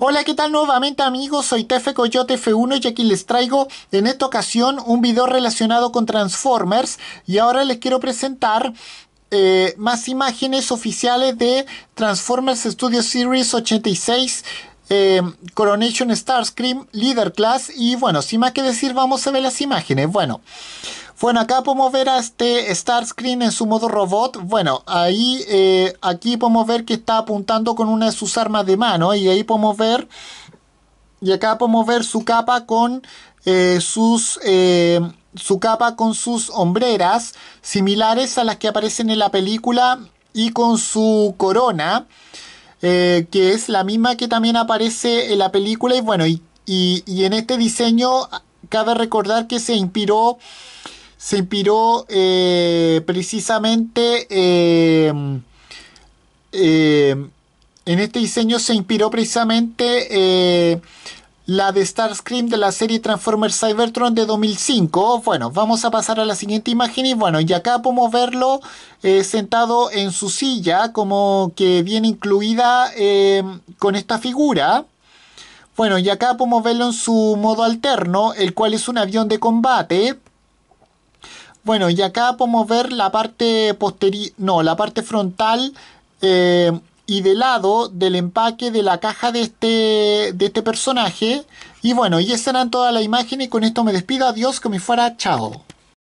Hola, ¿qué tal nuevamente amigos? Soy Tefe Coyote F1 y aquí les traigo en esta ocasión un video relacionado con Transformers y ahora les quiero presentar eh, más imágenes oficiales de Transformers Studio Series 86 eh, Coronation Starscream, Leader Class y bueno, sin más que decir vamos a ver las imágenes. Bueno... Bueno, acá podemos ver a este Starscream en su modo robot. Bueno, ahí eh, aquí podemos ver que está apuntando con una de sus armas de mano. Y ahí podemos ver. Y acá podemos ver su capa con eh, sus. Eh, su capa con sus hombreras. Similares a las que aparecen en la película. Y con su corona. que es la misma que también aparece en la película. Y bueno, y en este diseño. Cabe recordar que se inspiró se inspiró eh, precisamente em, em, en este diseño se inspiró precisamente eh, la de Starscream de la serie Transformers Cybertron de 2005. Bueno, vamos a pasar a la siguiente imagen y bueno, y acá podemos verlo eh, sentado en su silla, como que viene incluida em, con esta figura. Bueno, y acá podemos verlo en su modo alterno, el cual es un avión de combate. Bueno, y acá podemos ver la parte posterior, no, la parte frontal eh, y de lado del empaque de la caja de este, de este personaje. Y bueno, y esa toda toda la imagen y con esto me despido. Adiós, que me fuera, chao.